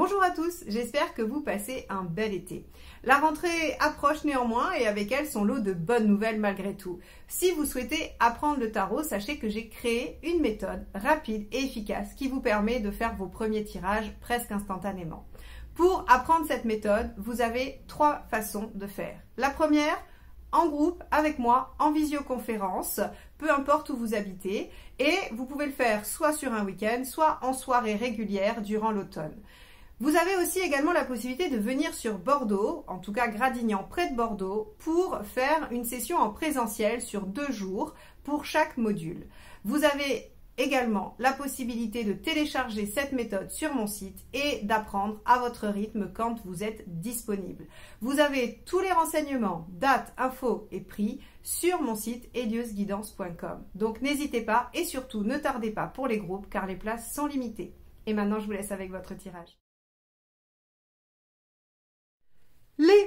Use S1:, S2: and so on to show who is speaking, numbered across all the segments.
S1: Bonjour à tous, j'espère que vous passez un bel été. La rentrée approche néanmoins et avec elle sont lot de bonnes nouvelles malgré tout. Si vous souhaitez apprendre le tarot, sachez que j'ai créé une méthode rapide et efficace qui vous permet de faire vos premiers tirages presque instantanément. Pour apprendre cette méthode, vous avez trois façons de faire. La première, en groupe avec moi en visioconférence, peu importe où vous habitez, et vous pouvez le faire soit sur un week-end, soit en soirée régulière durant l'automne. Vous avez aussi également la possibilité de venir sur Bordeaux, en tout cas Gradignan près de Bordeaux, pour faire une session en présentiel sur deux jours pour chaque module. Vous avez également la possibilité de télécharger cette méthode sur mon site et d'apprendre à votre rythme quand vous êtes disponible. Vous avez tous les renseignements, dates, infos et prix sur mon site eliusguidance.com. Donc n'hésitez pas et surtout ne tardez pas pour les groupes car les places sont limitées. Et maintenant je vous laisse avec votre tirage.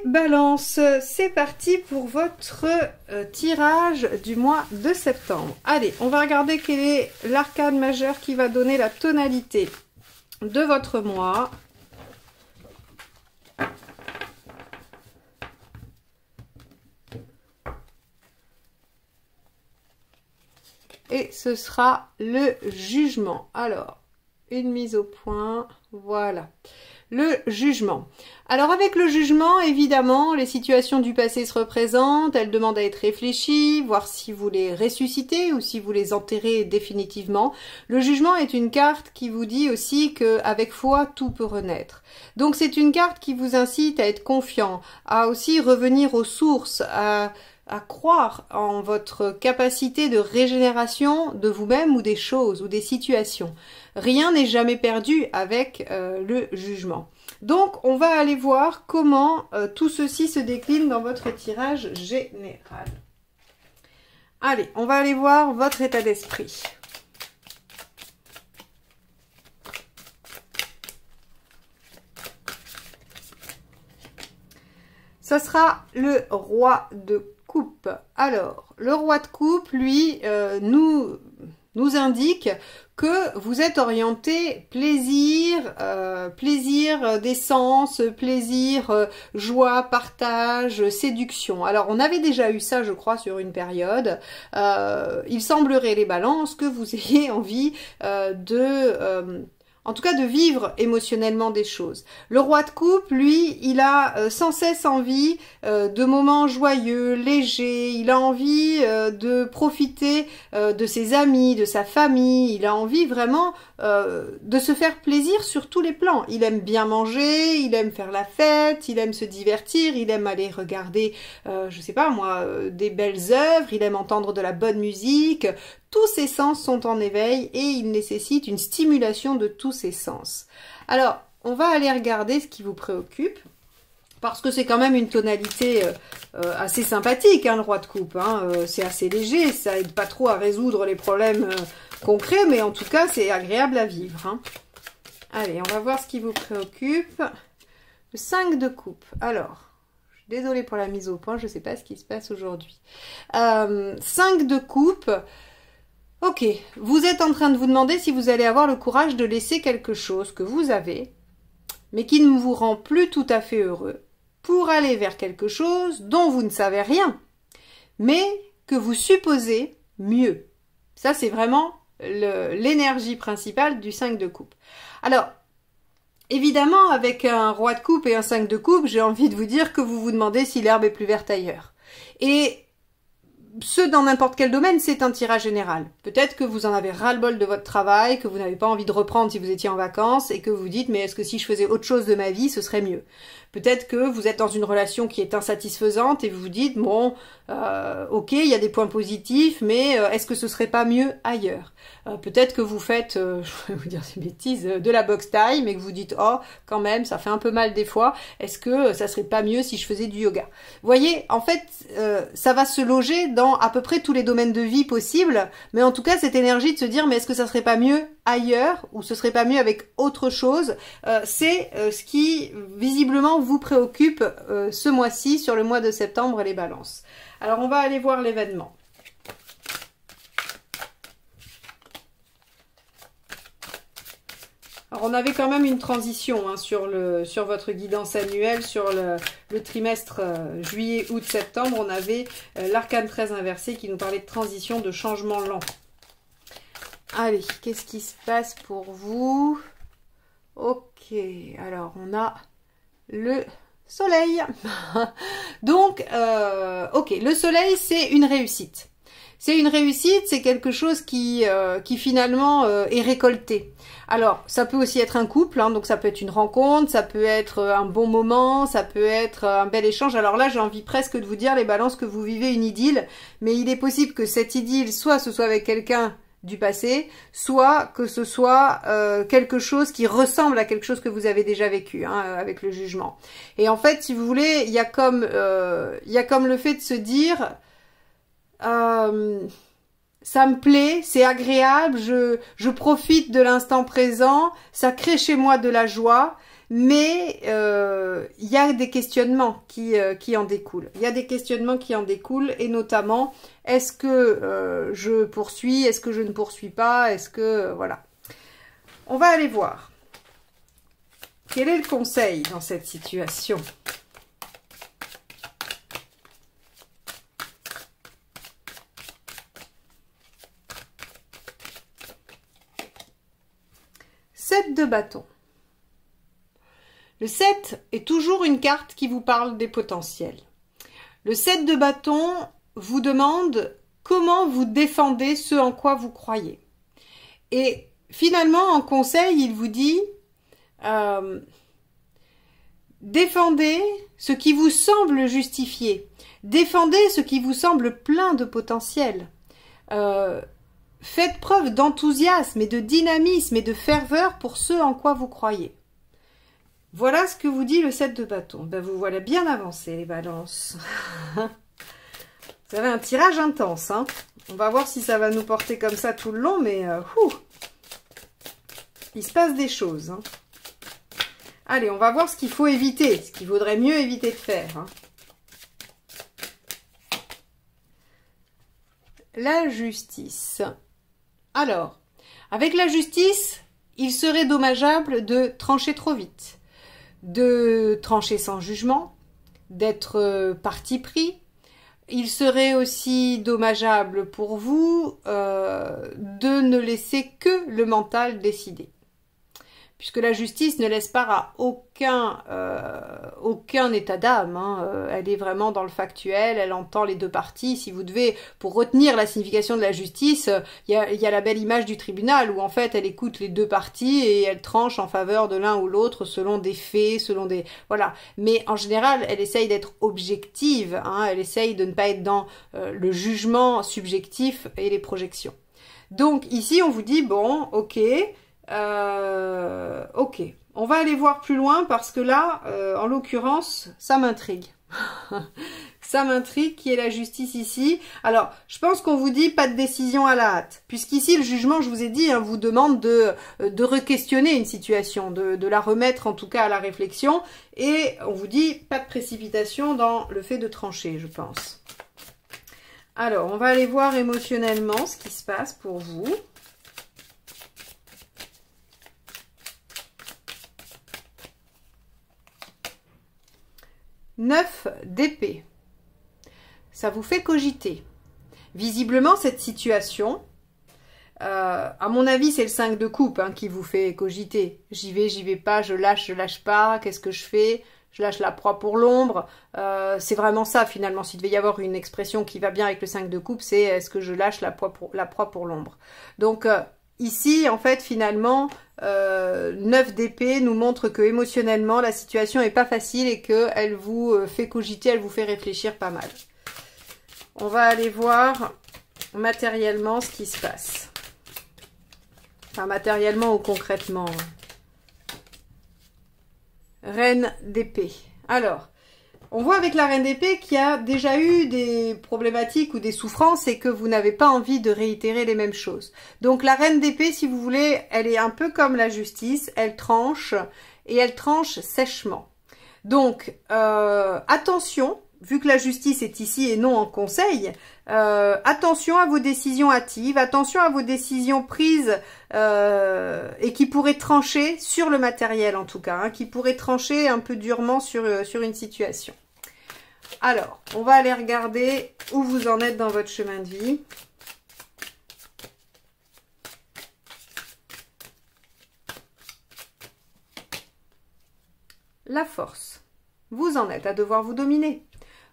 S1: Balance, c'est parti pour votre euh, tirage du mois de septembre. Allez, on va regarder quel est l'arcade majeur qui va donner la tonalité de votre mois. Et ce sera le jugement. Alors, une mise au point, Voilà le jugement. Alors avec le jugement, évidemment, les situations du passé se représentent, elles demandent à être réfléchies, voir si vous les ressuscitez ou si vous les enterrez définitivement. Le jugement est une carte qui vous dit aussi que avec foi tout peut renaître. Donc c'est une carte qui vous incite à être confiant, à aussi revenir aux sources, à à croire en votre capacité de régénération de vous-même ou des choses ou des situations. Rien n'est jamais perdu avec euh, le jugement. Donc, on va aller voir comment euh, tout ceci se décline dans votre tirage général. Allez, on va aller voir votre état d'esprit. Ça sera le roi de coupe. Alors, le roi de coupe, lui, euh, nous, nous indique que vous êtes orienté plaisir, euh, plaisir décence, plaisir, euh, joie, partage, séduction. Alors on avait déjà eu ça, je crois, sur une période. il semblerait les balances que vous ayez envie de en tout cas de vivre émotionnellement des choses. Le roi de coupe, lui, il a euh, sans cesse envie euh, de moments joyeux, légers, il a envie euh, de profiter de ses amis, de sa famille, il a envie vraiment de se faire plaisir sur tous les plans. Il aime bien manger, il aime faire la fête, il aime se divertir, il aime aller regarder, je sais pas moi, des belles œuvres, il aime entendre de la bonne musique, tous ces sens sont en éveil et il nécessite une stimulation de tous ces sens. Alors, on va aller regarder ce qui vous préoccupe, parce que c'est quand même une tonalité euh, euh, assez sympathique, hein, le roi de coupe. Hein, euh, c'est assez léger, ça aide pas trop à résoudre les problèmes concrets, mais en tout cas, c'est agréable à vivre. Hein. Allez, on va voir ce qui vous préoccupe. Le 5 de coupe. Alors, désolée pour la mise au point, je ne sais pas ce qui se passe aujourd'hui. 5 de coupe, Ok, vous êtes en train de vous demander si vous allez avoir le courage de laisser quelque chose que vous avez, mais qui ne vous rend plus tout à fait heureux, pour aller vers quelque chose dont vous ne savez rien, mais que vous supposez mieux. Ça, c'est vraiment l'énergie principale du 5 de coupe. Alors, évidemment, avec un roi de coupe et un 5 de coupe, j'ai envie de vous dire que vous vous demandez si l'herbe est plus verte ailleurs. Et ceux dans n'importe quel domaine, c'est un tirage général. Peut-être que vous en avez ras-le-bol de votre travail, que vous n'avez pas envie de reprendre si vous étiez en vacances et que vous dites mais est-ce que si je faisais autre chose de ma vie, ce serait mieux. Peut-être que vous êtes dans une relation qui est insatisfaisante et vous vous dites, bon, euh, ok, il y a des points positifs, mais euh, est-ce que ce serait pas mieux ailleurs euh, Peut-être que vous faites, je vais vous dire des bêtises, de la boxe taille, mais que vous dites, oh, quand même, ça fait un peu mal des fois, est-ce que ça serait pas mieux si je faisais du yoga Vous voyez, en fait, ça va se loger dans à peu près tous les domaines de vie possibles, mais en tout cas, cette énergie de se dire, mais est-ce que ça serait pas mieux ailleurs ou ce serait pas mieux avec autre chose euh, C'est euh, ce qui visiblement vous préoccupe euh, ce mois-ci sur le mois de septembre les balances. Alors on va aller voir l'événement. Alors on avait quand même une transition hein, sur, le, sur votre guidance annuelle, sur le, trimestre juillet, août, septembre. On avait l'arcane 13 inversé qui nous parlait de transition, de changement lent. Allez, qu'est-ce qui se passe pour vous Ok, alors on a le soleil. Donc, euh, ok, le soleil, c'est une réussite. C'est une réussite, c'est quelque chose qui, euh, qui finalement euh, est récolté. Alors, ça peut aussi être un couple, hein, donc ça peut être une rencontre, ça peut être euh, un bon moment, ça peut être un bel échange. Alors là, j'ai envie presque de vous dire, les balances, que vous vivez une idylle, mais il est possible que cette idylle, soit ce soit avec quelqu'un du passé, soit que ce soit euh, quelque chose qui ressemble à quelque chose que vous avez déjà vécu hein, euh, avec le jugement. Et en fait, si vous voulez, il y, a comme, euh, y a comme le fait de se dire... ça me plaît, c'est agréable, je, je profite de l'instant présent, ça crée chez moi de la joie, mais il euh, y a des questionnements qui, euh, en découlent. Il y a des questionnements qui en découlent, et notamment, est-ce que euh, je poursuis, est-ce que je ne poursuis pas, est-ce que... voilà. On va aller voir. Quel est le conseil dans cette situation Sept de bâton. Le 7 est toujours une carte qui vous parle des potentiels. Le 7 de bâton vous demande comment vous défendez ce en quoi vous croyez. Et finalement, en conseil, il vous dit euh, défendez ce qui vous semble justifié, défendez ce qui vous semble plein de potentiel. Euh, faites preuve d'enthousiasme et de dynamisme et de ferveur pour ce en quoi vous croyez. Voilà ce que vous dit le 7 de bâton. Ben, vous voilà bien avancé, les balances. vous avez un tirage intense. Hein. On va voir si ça va nous porter comme ça tout le long, mais euh, il se passe des choses. Hein. Allez, on va voir ce qu'il faut éviter, ce qu'il vaudrait mieux éviter de faire. Hein. La justice. Alors, avec la justice, il serait dommageable de trancher trop vite de trancher sans jugement, d'être euh, parti pris. Il serait aussi dommageable pour vous euh, de ne laisser que le mental décider puisque la justice ne laisse part à aucun, euh, aucun état d'âme. Hein. Euh, elle est vraiment dans le factuel, elle entend les deux parties. Si vous devez, pour retenir la signification de la justice, euh, il y a, y la belle image du tribunal où en fait elle écoute les deux parties et elle tranche en faveur de l'un ou l'autre selon des faits, selon des... Voilà. Mais en général, elle essaye d'être objective, hein. elle essaye de ne pas être dans le jugement subjectif et les projections. Donc ici, on vous dit, bon, ok, euh, ok, on va aller voir plus loin parce que là, euh, en l'occurrence, ça m'intrigue. ça m'intrigue qui est la justice ici. Alors, je pense qu'on vous dit pas de décision à la hâte, puisqu'ici le jugement, je vous ai dit, hein, vous demande de, euh, de re-questionner une situation, de la remettre en tout cas à la réflexion, et on vous dit pas de précipitation dans le fait de trancher, je pense. Alors, on va aller voir émotionnellement ce qui se passe pour vous. 9 d'épée. Ça vous fait cogiter. Visiblement, cette situation, euh, à mon avis, c'est le 5 de coupe hein, qui vous fait cogiter. J'y vais, j'y vais pas, je lâche, je lâche pas, qu'est-ce que je fais Je lâche la proie pour l'ombre. Euh, c'est vraiment ça, finalement. S'il devait y avoir une expression qui va bien avec le 5 de coupe, c'est est-ce que je lâche la proie pour l'ombre Donc, euh, Ici, en fait, finalement, 9 euh, d'épée nous montre que émotionnellement, la situation n'est pas facile et qu'elle vous euh, fait cogiter, elle vous fait réfléchir pas mal. On va aller voir matériellement ce qui se passe. Enfin, matériellement ou concrètement. Reine d'épée. Alors, on voit avec la Reine d'épée qu'il y a déjà eu des problématiques ou des souffrances et que vous n'avez pas envie de réitérer les mêmes choses. Donc la Reine d'épée, si vous voulez, elle est un peu comme la justice, elle tranche et elle tranche sèchement. Donc euh, attention, vu que la justice est ici et non en conseil, euh, attention à vos décisions hâtives, attention à vos décisions prises euh, et qui pourraient trancher sur le matériel en tout cas, hein, qui pourraient trancher un peu durement sur, sur une situation. Alors, on va aller regarder où vous en êtes dans votre chemin de vie. La force. Vous en êtes à devoir vous dominer.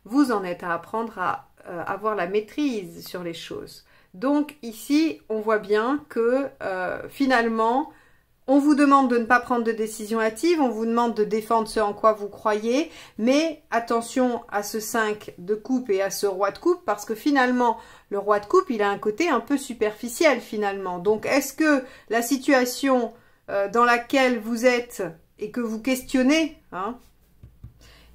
S1: Vous en êtes à apprendre à euh, avoir la maîtrise sur les choses. Donc ici, on voit bien que euh, finalement, on vous demande de ne pas prendre de décision hâtive, on vous demande de défendre ce en quoi vous croyez, mais attention à ce 5 de coupe et à ce roi de coupe, parce que finalement, le roi de coupe, il a un côté un peu superficiel finalement. Donc, est-ce que la situation euh, dans laquelle vous êtes et que vous questionnez, hein,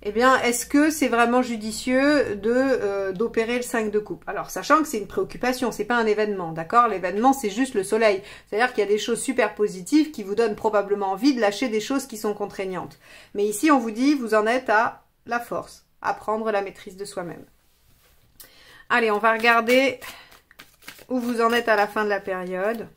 S1: eh bien, est-ce que c'est vraiment judicieux euh, d'opérer le 5 de coupe Alors, sachant que c'est une préoccupation, c'est pas un événement, d'accord L'événement, c'est juste le soleil. C'est-à-dire qu'il y a des choses super positives qui vous donnent probablement envie de lâcher des choses qui sont contraignantes. Mais ici, on vous dit, vous en êtes à la force, à prendre la maîtrise de soi-même. Allez, on va regarder où vous en êtes à la fin de la période.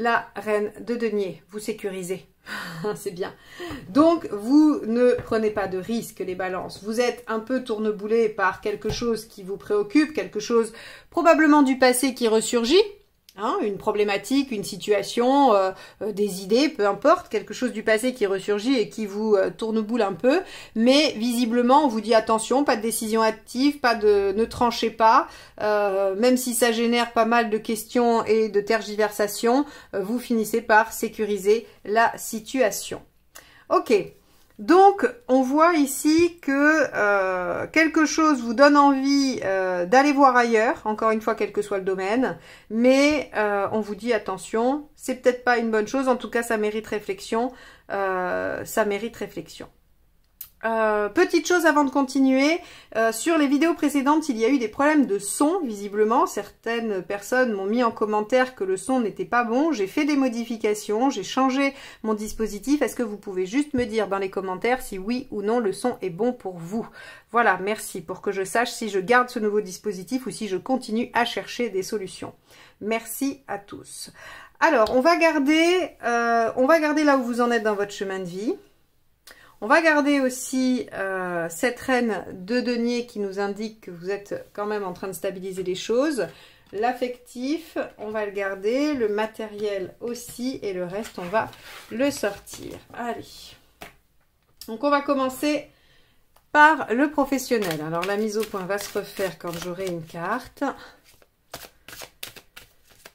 S1: la reine de denier. Vous sécurisez. c'est bien. Donc, vous ne prenez pas de risque les balances. Vous êtes un peu tourneboulé par quelque chose qui vous préoccupe, quelque chose probablement du passé qui ressurgit. Hein, une problématique, une situation, euh, euh, des idées, peu importe, quelque chose du passé qui ressurgit et qui vous euh, tourne boule un peu, mais visiblement on vous dit attention, pas de décision active, pas de ne tranchez pas, même si ça génère pas mal de questions et de tergiversations, vous finissez par sécuriser la situation. Ok, donc, on voit ici que euh, quelque chose vous donne envie euh, d'aller voir ailleurs, encore une fois, quel que soit le domaine, mais euh, on vous dit attention, c'est peut-être pas une bonne chose, en tout cas, ça mérite réflexion, ça mérite réflexion. Euh, petite chose avant de continuer, euh, sur les vidéos précédentes il y a eu des problèmes de son visiblement, certaines personnes m'ont mis en commentaire que le son n'était pas bon, j'ai fait des modifications, j'ai changé mon dispositif, est-ce que vous pouvez juste me dire dans les commentaires si oui ou non le son est bon pour vous Voilà, merci pour que je sache si je garde ce nouveau dispositif ou si je continue à chercher des solutions. Merci à tous. Alors on va garder, euh, on va garder là où vous en êtes dans votre chemin de vie. On va garder aussi euh, cette reine de denier qui nous indique que vous êtes quand même en train de stabiliser les choses. L'affectif, on va le garder, le matériel aussi, et le reste, on va le sortir. Allez. Donc, on va commencer par le professionnel. Alors, la mise au point va se refaire quand j'aurai une carte.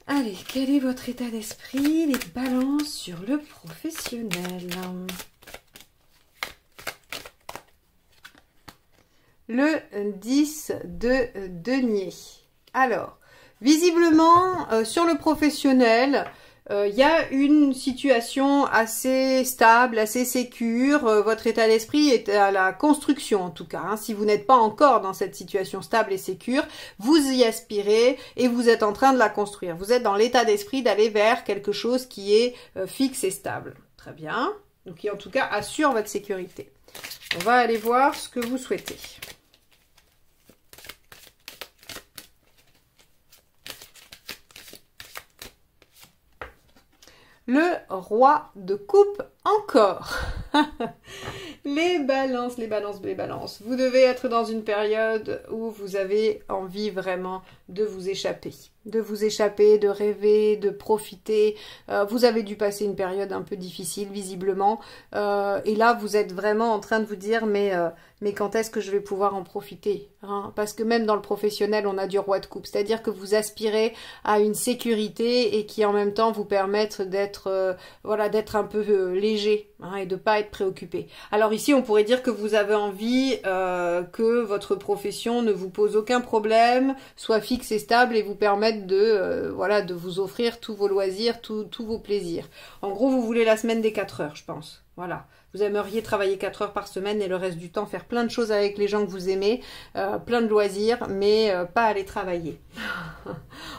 S1: Allez, quel est votre état d'esprit Les balances sur le professionnel. le 10 de denier. Alors, visiblement, euh, sur le professionnel, euh, il y a une situation assez stable, assez sécure. Euh, votre état d'esprit est à la construction en tout cas. Hein. Si vous n'êtes pas encore dans cette situation stable et sécure, vous y aspirez et vous êtes en train de la construire. Vous êtes dans l'état d'esprit d'aller vers quelque chose qui est fixe et stable. Très bien. Donc qui en tout cas assure votre sécurité. On va aller voir ce que vous souhaitez. le roi de coupe encore. les balances, les balances, les balances. Vous devez être dans une période où vous avez envie vraiment de vous échapper. De vous échapper, de rêver, de profiter. Euh, vous avez dû passer une période un peu difficile, visiblement. Euh, et là, vous êtes vraiment en train de vous dire, mais... Euh, mais quand est-ce que je vais pouvoir en profiter hein? Parce que même dans le professionnel, on a du roi de coupe, c'est-à-dire que vous aspirez à une sécurité et qui en même temps vous permettre d'être euh, voilà d'être un peu euh, léger hein, et de pas être préoccupé. Alors ici, on pourrait dire que vous avez envie euh, que votre profession ne vous pose aucun problème, soit fixe et stable et vous permette de voilà de vous offrir tous vos loisirs, tous vos plaisirs. En gros, vous voulez la semaine des 4 heures, je pense. Voilà. Vous aimeriez travailler 4 heures par semaine et le reste du temps faire plein de choses avec les gens que vous aimez, euh, plein de loisirs, mais euh, pas aller travailler.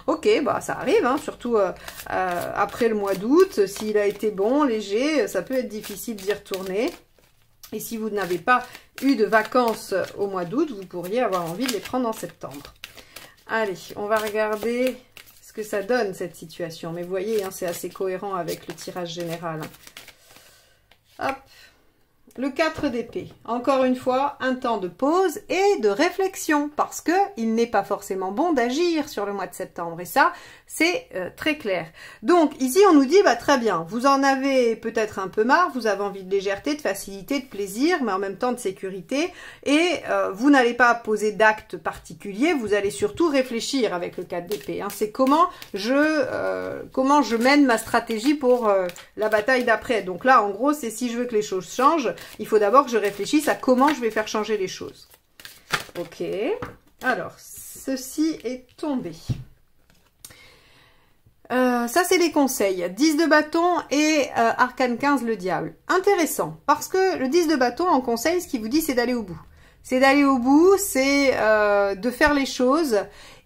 S1: ok, bah ça arrive, hein, surtout euh, après le mois d'août. S'il a été bon, léger, ça peut être difficile d'y retourner. Et si vous n'avez pas eu de vacances au mois d'août, vous pourriez avoir envie de les prendre en septembre. Allez, on va regarder ce que ça donne cette situation. Mais vous voyez, hein, c'est assez cohérent avec le tirage général. Hop, le 4 d'épée. Encore une fois, un temps de pause et de réflexion parce que il n'est pas forcément bon d'agir sur le mois de septembre et ça, c'est euh, très clair. Donc ici, on nous dit bah, très bien, vous en avez peut-être un peu marre, vous avez envie de légèreté, de facilité, de plaisir, mais en même temps de sécurité et euh, vous n'allez pas poser d'actes particuliers, vous allez surtout réfléchir avec le 4 d'épée. Hein. C'est comment je euh, comment je mène ma stratégie pour la bataille d'après. Donc là, en gros, c'est si je veux que les choses changent, il faut d'abord que je réfléchisse à comment je vais faire changer les choses. Ok, alors, ceci est tombé. Euh, ça, c'est les conseils. 10 de bâton et euh, arcane 15, le diable. Intéressant, parce que le 10 de bâton, en conseil, ce qu'il vous dit, c'est d'aller au bout. C'est d'aller au bout, c'est euh, de faire les choses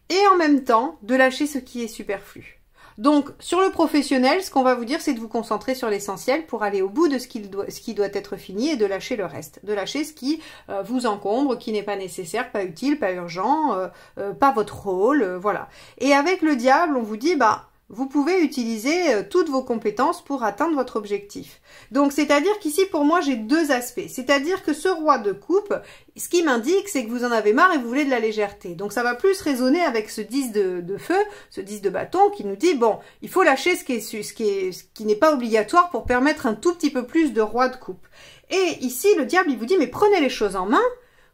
S1: et en même temps de lâcher ce qui est superflu. Donc, sur le professionnel, ce qu'on va vous dire, c'est de vous concentrer sur l'essentiel pour aller au bout de ce qui, doit, être fini et de lâcher le reste. De lâcher ce qui euh, vous encombre, qui n'est pas nécessaire, pas utile, pas urgent, euh, euh, pas votre rôle, voilà. Et avec le diable, on vous dit, bah, vous pouvez utiliser euh, toutes vos compétences pour atteindre votre objectif. Donc c'est-à-dire qu'ici pour moi j'ai deux aspects. C'est-à-dire que ce roi de coupe, ce qui m'indique c'est que vous en avez marre et vous voulez de la légèreté. Donc ça va plus résonner avec ce 10 de, feu, ce 10 de bâton qui nous dit bon, il faut lâcher ce qui est, ce qui ce qui n'est pas obligatoire pour permettre un tout petit peu plus de roi de coupe. Et ici le diable il vous dit mais prenez les choses en main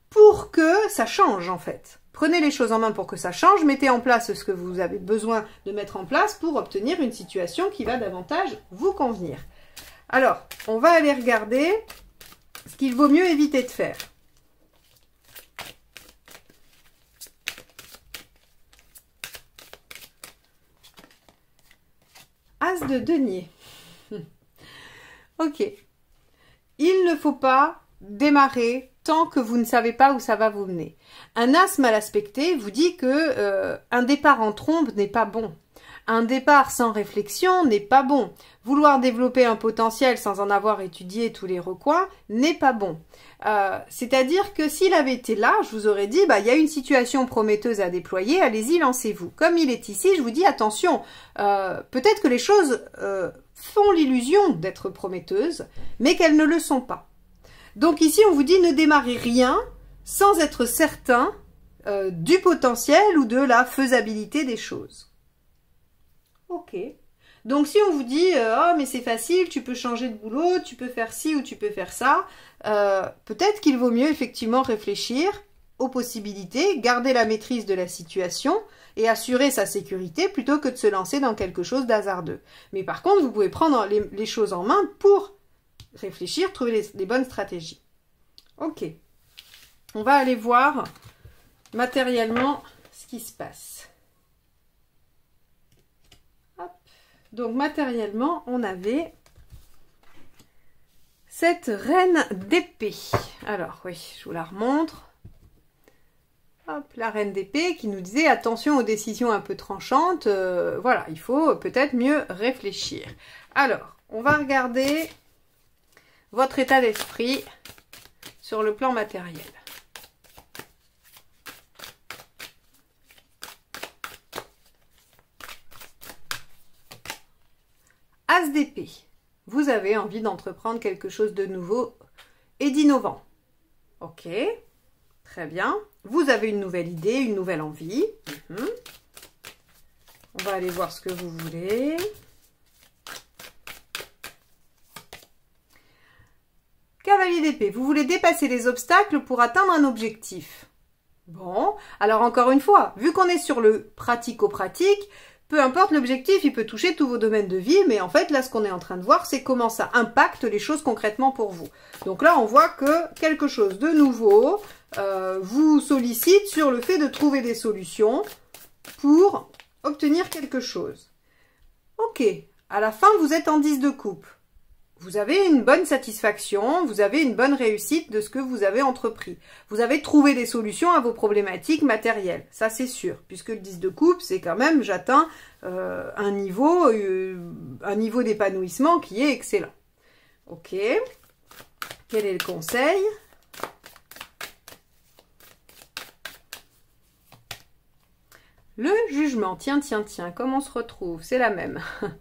S1: pour que ça change en fait. Prenez les choses en main pour que ça change, mettez en place ce que vous avez besoin de mettre en place pour obtenir une situation qui va davantage vous convenir. Alors, on va aller regarder ce qu'il vaut mieux éviter de faire. As de denier. ok. Il ne faut pas démarrer tant que vous ne savez pas où ça va vous mener. Un as mal aspecté vous dit que euh, un départ en trombe n'est pas bon. Un départ sans réflexion n'est pas bon. Vouloir développer un potentiel sans en avoir étudié tous les recoins n'est pas bon. Euh, c'est-à-dire que s'il avait été là, je vous aurais dit, bah, il y a une situation prometteuse à déployer, allez-y, lancez-vous. Comme il est ici, je vous dis, attention, euh, peut-être que les choses font l'illusion d'être prometteuses, mais qu'elles ne le sont pas. Donc ici, on vous dit ne démarrez rien sans être certain euh, du potentiel ou de la faisabilité des choses. Ok. Donc si on vous dit euh, ah, oh, mais c'est facile, tu peux changer de boulot, tu peux faire ci ou tu peux faire ça euh, peut-être qu'il vaut mieux effectivement réfléchir aux possibilités, garder la maîtrise de la situation et assurer sa sécurité plutôt que de se lancer dans quelque chose d'hasardeux. Mais par contre, vous pouvez prendre les choses en main pour réfléchir, trouver les, bonnes stratégies. Ok. On va aller voir matériellement ce qui se passe. Donc matériellement, on avait cette reine d'épée. Alors oui, je vous la remontre. la reine d'épée qui nous disait attention aux décisions un peu tranchantes. Euh, voilà, il faut peut-être mieux réfléchir. Alors, on va regarder votre état d'esprit sur le plan matériel. As d'épée. Vous avez envie d'entreprendre quelque chose de nouveau et d'innovant. Ok, très bien. Vous avez une nouvelle idée, une nouvelle envie. Mhm. On va aller voir ce que vous voulez. Vous voulez dépasser les obstacles pour atteindre un objectif. Bon, alors encore une fois, vu qu'on est sur le pratico-pratique, peu importe l'objectif, il peut toucher tous vos domaines de vie, mais en fait, là, ce qu'on est en train de voir, c'est comment ça impacte les choses concrètement pour vous. Donc là, on voit que quelque chose de nouveau euh, vous sollicite sur le fait de trouver des solutions pour obtenir quelque chose. Ok, à la fin, vous êtes en 10 de coupe vous avez une bonne satisfaction, vous avez une bonne réussite de ce que vous avez entrepris. Vous avez trouvé des solutions à vos problématiques matérielles, ça c'est sûr, puisque le 10 de coupe, c'est quand même, j'atteins euh, un niveau, euh, un niveau d'épanouissement qui est excellent. Ok, quel est le conseil Le jugement, tiens, tiens, tiens, comment on se retrouve C'est la même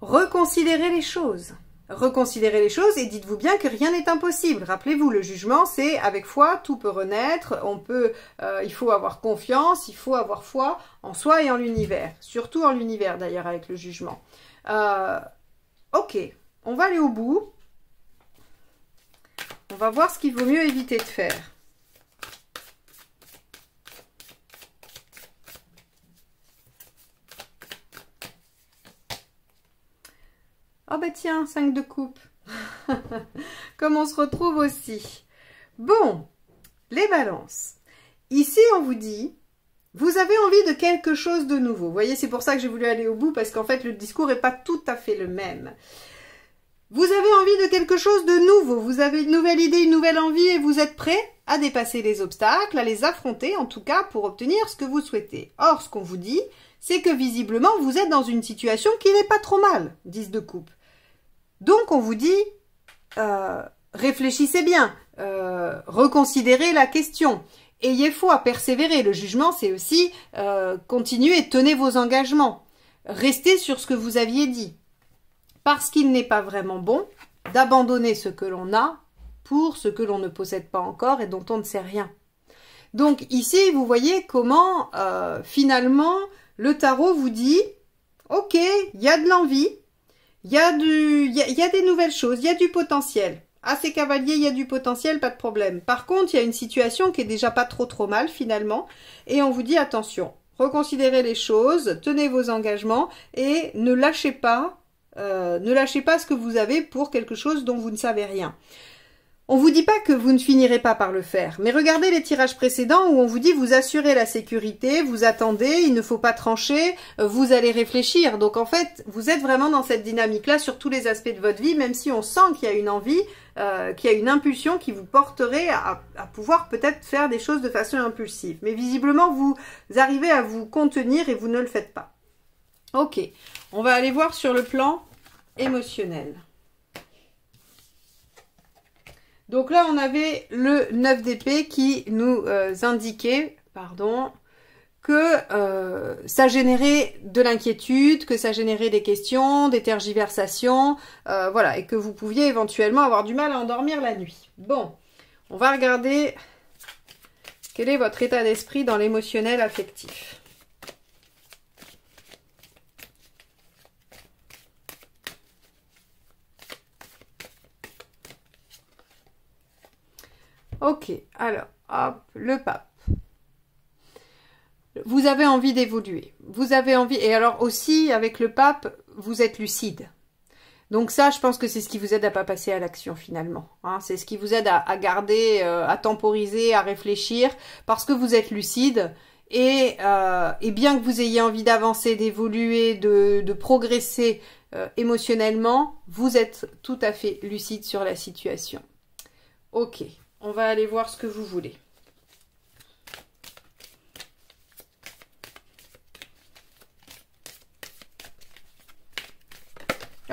S1: reconsidérez les choses. Reconsidérez les choses et dites-vous bien que rien n'est impossible. Rappelez-vous, le jugement, c'est avec foi, tout peut renaître, on peut, euh, il faut avoir confiance, il faut avoir foi en soi et en l'univers. Surtout en l'univers d'ailleurs avec le jugement. Euh, ok, on va aller au bout. On va voir ce qu'il vaut mieux éviter de faire. Oh bah tiens, 5 de coupe. Comme on se retrouve aussi. Bon, les balances. Ici, on vous dit, vous avez envie de quelque chose de nouveau. Vous voyez, c'est pour ça que j'ai voulu aller au bout, parce qu'en fait, le discours n'est pas tout à fait le même. Vous avez envie de quelque chose de nouveau, vous avez une nouvelle idée, une nouvelle envie et vous êtes prêt à dépasser les obstacles, à les affronter en tout cas pour obtenir ce que vous souhaitez. Or, ce qu'on vous dit, c'est que visiblement vous êtes dans une situation qui n'est pas trop mal, 10 de coupe. Donc on vous dit, euh, réfléchissez bien, euh, reconsidérez la question. Ayez foi, persévérer. Le jugement, c'est aussi euh, continuer, continuez, tenez vos engagements. Restez sur ce que vous aviez dit. Parce qu'il n'est pas vraiment bon d'abandonner ce que l'on a pour ce que l'on ne possède pas encore et dont on ne sait rien. Donc ici, vous voyez comment finalement le tarot vous dit, ok, il y a de l'envie, il y, a y a, des nouvelles choses, il y a du potentiel. À ah, ces cavaliers, il y a du potentiel, pas de problème. Par contre, il y a une situation qui est déjà pas trop trop mal finalement, et on vous dit attention, reconsidérez les choses, tenez vos engagements et ne lâchez pas, euh, ne lâchez pas ce que vous avez pour quelque chose dont vous ne savez rien. On vous dit pas que vous ne finirez pas par le faire, mais regardez les tirages précédents où on vous dit vous assurez la sécurité, vous attendez, il ne faut pas trancher, euh, vous allez réfléchir. Donc en fait, vous êtes vraiment dans cette dynamique-là sur tous les aspects de votre vie, même si on sent qu'il y a une envie, euh, qu'il y a une impulsion qui vous porterait à, à pouvoir peut-être faire des choses de façon impulsive. Mais visiblement, vous arrivez à vous contenir et vous ne le faites pas. Ok, on va aller voir sur le plan émotionnel. Donc là, on avait le 9 d'épée qui nous euh, indiquait, pardon, que euh, ça générait de l'inquiétude, que ça générait des questions, des tergiversations, euh, voilà, et que vous pouviez éventuellement avoir du mal à endormir la nuit. Bon, on va regarder quel est votre état d'esprit dans l'émotionnel affectif. Ok, alors, hop, le pape. Vous avez envie d'évoluer. Vous avez envie... Et alors aussi, avec le pape, vous êtes lucide. Donc ça, je pense que c'est ce qui vous aide à pas passer à l'action finalement. Hein. c'est ce qui vous aide à, garder, euh, à temporiser, à réfléchir, parce que vous êtes lucide. Et, euh, bien que vous ayez envie d'avancer, d'évoluer, de, progresser euh, émotionnellement, vous êtes tout à fait lucide sur la situation. Ok on va aller voir ce que vous voulez.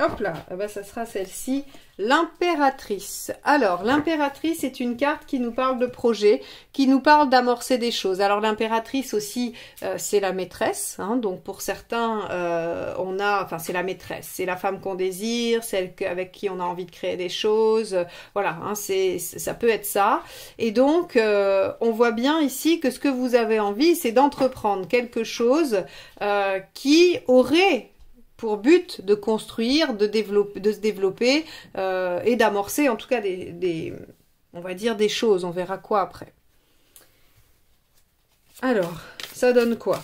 S1: Hop là, ah bah, ça sera celle-ci, l'impératrice. Alors, l'impératrice est une carte qui nous parle de projet, qui nous parle d'amorcer des choses. Alors, l'impératrice aussi, euh, c'est la maîtresse. Hein. donc, pour certains, euh, on a, enfin, c'est la maîtresse, c'est la femme qu'on désire, celle avec qui on a envie de créer des choses. voilà, hein, c'est, ça peut être ça. Et donc, euh, on voit bien ici que ce que vous avez envie, c'est d'entreprendre quelque chose qui aurait pour but de construire, de, développer, de se développer euh, et d'amorcer en tout cas des, on va dire des choses, on verra quoi après. Alors, ça donne quoi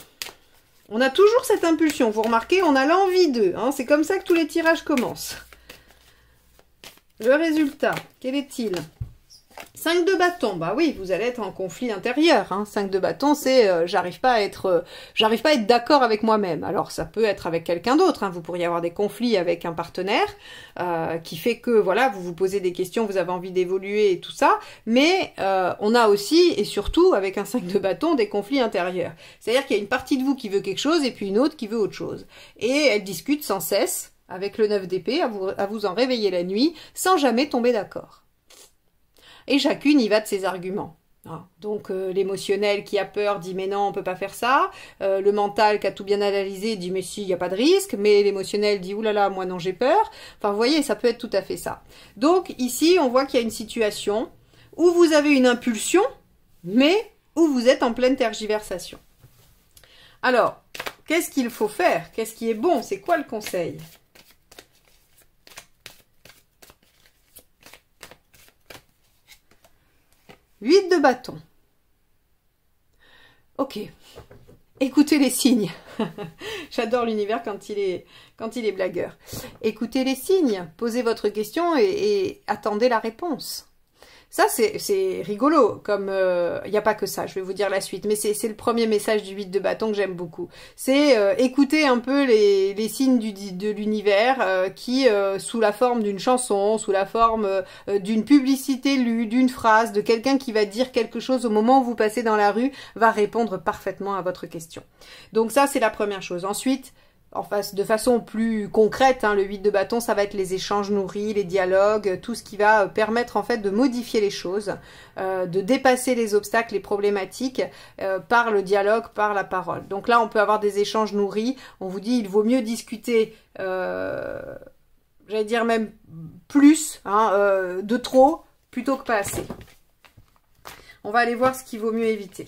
S1: On a toujours cette impulsion, vous remarquez, on a l'envie d'eux, hein. c'est comme ça que tous les tirages commencent. Le résultat, quel est-il 5 de bâton, bah oui, vous allez être en conflit intérieur. Hein. 5 de bâton, c'est euh, j'arrive pas à être, euh, j'arrive pas à être d'accord avec moi-même. Alors ça peut être avec quelqu'un d'autre. Hein. Vous pourriez avoir des conflits avec un partenaire euh, qui fait que voilà, vous vous posez des questions, vous avez envie d'évoluer et tout ça. Mais on a aussi et surtout avec un 5 de bâton des conflits intérieurs. C'est-à-dire qu'il y a une partie de vous qui veut quelque chose et puis une autre qui veut autre chose. Et elle discute sans cesse avec le 9 d'épée à vous, à vous en réveiller la nuit sans jamais tomber d'accord et chacune y va de ses arguments. Ah. donc euh, l'émotionnel qui a peur dit mais non on peut pas faire ça, euh, le mental qui a tout bien analysé dit mais si il n'y a pas de risque, mais l'émotionnel dit oulala moi non j'ai peur. Enfin vous voyez ça peut être tout à fait ça. Donc ici on voit qu'il y a une situation où vous avez une impulsion mais où vous êtes en pleine tergiversation. Alors qu'est-ce qu'il faut faire Qu'est-ce qui est bon C'est quoi le conseil Huit de bâton. Ok. Écoutez les signes. J'adore l'univers quand il est quand il est blagueur. Écoutez les signes, posez votre question et attendez la réponse. Ça, c'est rigolo, comme il euh, n'y a pas que ça, je vais vous dire la suite, mais c'est le premier message du 8 de bâton que j'aime beaucoup. C'est euh, écouter un peu les, signes du, de l'univers euh, qui, sous la forme d'une chanson, sous la forme d'une publicité lue, d'une phrase, de quelqu'un qui va dire quelque chose au moment où vous passez dans la rue, va répondre parfaitement à votre question. Donc ça, c'est la première chose. Ensuite, en face, de façon plus concrète, hein, le 8 de bâton, ça va être les échanges nourris, les dialogues, tout ce qui va euh, permettre en fait de modifier les choses, euh, de dépasser les obstacles, les problématiques euh, par le dialogue, par la parole. Donc là, on peut avoir des échanges nourris. On vous dit, il vaut mieux discuter. j'allais dire même plus, hein, de trop, plutôt que pas assez. On va aller voir ce qu'il vaut mieux éviter.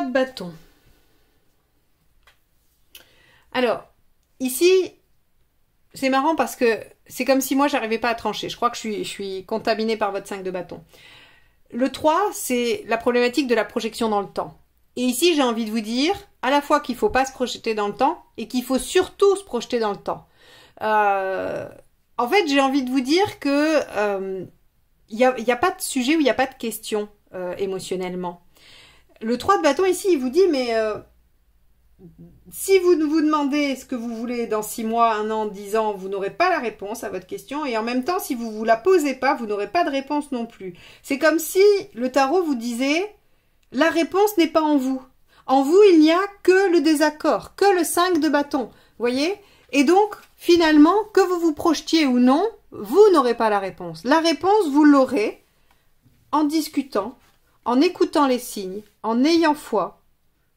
S1: de bâton. Alors, ici, c'est marrant parce que c'est comme si moi, j'arrivais pas à trancher. Je crois que je suis, je contaminée par votre 5 de bâton. Le 3, c'est la problématique de la projection dans le temps. Et ici, j'ai envie de vous dire à la fois qu'il faut pas se projeter dans le temps et qu'il faut surtout se projeter dans le temps. Euh, en fait, j'ai envie de vous dire que euh, il n'y a, y a, pas de sujet où il n'y a pas de question euh, émotionnellement. Le 3 de bâton ici, il vous dit, mais euh, si vous vous demandez ce que vous voulez dans 6 mois, 1 an, 10 ans, vous n'aurez pas la réponse à votre question. Et en même temps, si vous ne vous la posez pas, vous n'aurez pas de réponse non plus. C'est comme si le tarot vous disait, la réponse n'est pas en vous. En vous, il n'y a que le désaccord, que le 5 de bâton. voyez Et donc, finalement, que vous vous projetiez ou non, vous n'aurez pas la réponse. La réponse, vous l'aurez en discutant en écoutant les signes, en ayant foi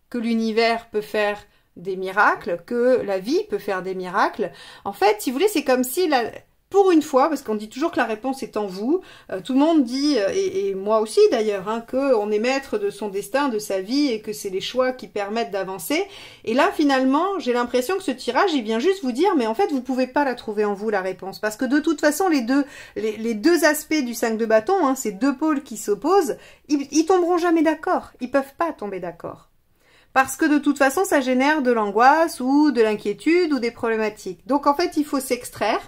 S1: que l'univers peut faire des miracles, que la vie peut faire des miracles. En fait, si vous voulez, c'est comme si la, pour une fois, parce qu'on dit toujours que la réponse est en vous, euh, tout le monde dit, euh, et, moi aussi d'ailleurs, hein, on est maître de son destin, de sa vie, et que c'est les choix qui permettent d'avancer. Et là, finalement, j'ai l'impression que ce tirage, il vient juste vous dire, mais en fait, vous pouvez pas la trouver en vous, la réponse. Parce que de toute façon, les deux, les, deux aspects du 5 de bâton, hein, ces deux pôles qui s'opposent, ils, ils tomberont jamais d'accord. Ils peuvent pas tomber d'accord parce que de toute façon ça génère de l'angoisse ou de l'inquiétude ou des problématiques. Donc en fait il faut s'extraire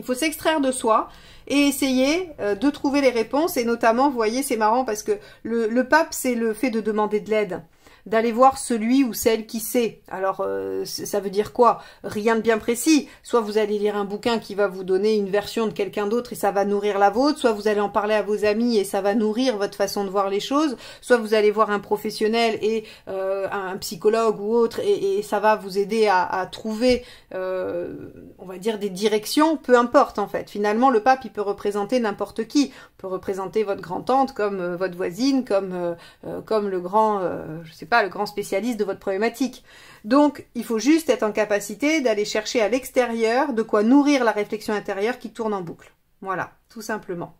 S1: il faut s'extraire de soi et essayer euh, de trouver les réponses. Et notamment, vous voyez, c'est marrant parce que le pape, c'est le fait de demander de l'aide d'aller voir celui ou celle qui sait. Alors, euh, ça veut dire quoi Rien de bien précis. Soit vous allez lire un bouquin qui va vous donner une version de quelqu'un d'autre et ça va nourrir la vôtre, soit vous allez en parler à vos amis et ça va nourrir votre façon de voir les choses, soit vous allez voir un professionnel et euh, un psychologue ou autre et, ça va vous aider à, trouver, euh, on va dire, des directions, peu importe en fait. Finalement, le pape, il peut représenter n'importe qui représenter votre grand-tante comme euh, votre voisine, comme, euh, euh, comme le grand, je sais pas, le grand spécialiste de votre problématique. Donc, il faut juste être en capacité d'aller chercher à l'extérieur de quoi nourrir la réflexion intérieure qui tourne en boucle. Voilà, tout simplement.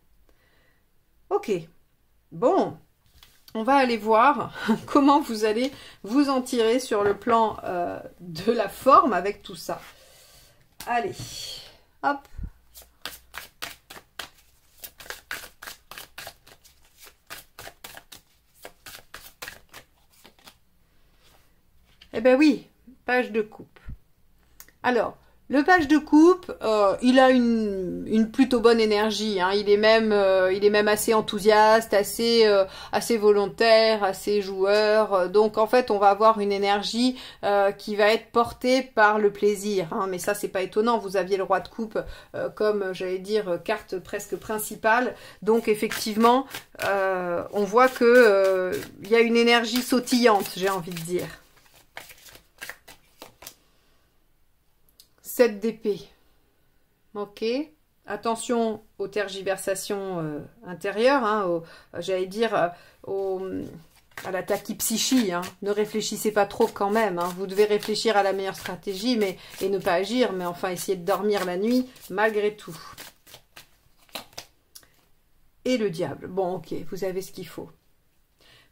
S1: Ok, bon, on va aller voir comment vous allez vous en tirer sur le plan de la forme avec tout ça. Allez, hop, Eh bien oui, page de coupe. Alors, le page de coupe, euh, il a une, plutôt bonne énergie. Hein. Il est même, euh, il est même assez enthousiaste, euh, assez, volontaire, assez joueur. Donc en fait, on va avoir une énergie qui va être portée par le plaisir. Hein. Mais ça, c'est pas étonnant. Vous aviez le roi de coupe comme, j'allais dire, carte presque principale. Donc effectivement, on voit qu'il y a une énergie sautillante, j'ai envie de dire. 7 d'épée. Ok Attention aux tergiversations euh, intérieures, hein, j'allais dire euh, à la tachypsychie. Hein. Ne réfléchissez pas trop quand même. Hein. Vous devez réfléchir à la meilleure stratégie mais, et ne pas agir, mais enfin essayer de dormir la nuit malgré tout. Et le diable. Bon, ok, vous avez ce qu'il faut.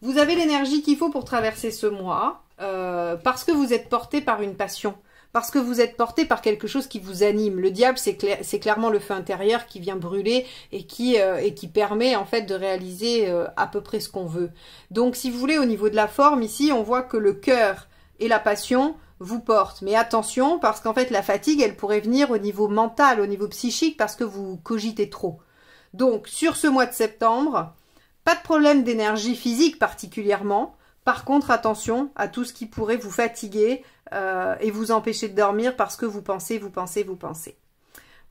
S1: Vous avez l'énergie qu'il faut pour traverser ce mois euh, parce que vous êtes porté par une passion parce que vous êtes porté par quelque chose qui vous anime. Le diable, c'est clairement le feu intérieur qui vient brûler et qui, euh, permet en fait de réaliser euh, à peu près ce qu'on veut. Donc si vous voulez, au niveau de la forme, ici, on voit que le cœur et la passion vous portent. Mais attention, parce qu'en fait, la fatigue, elle pourrait venir au niveau mental, au niveau psychique, parce que vous cogitez trop. Donc, sur ce mois de septembre, pas de problème d'énergie physique particulièrement. Par contre, attention à tout ce qui pourrait vous fatiguer, euh, et vous empêcher de dormir parce que vous pensez, vous pensez, vous pensez.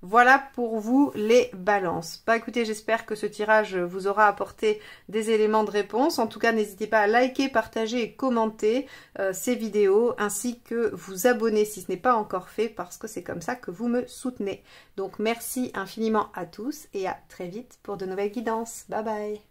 S1: Voilà pour vous les balances. Bah écoutez, j'espère que ce tirage vous aura apporté des éléments de réponse. En tout cas, n'hésitez pas à liker, partager et commenter euh, ces vidéos ainsi que vous abonner si ce n'est pas encore fait parce que c'est comme ça que vous me soutenez. Donc merci infiniment à tous et à très vite pour de nouvelles guidances. Bye bye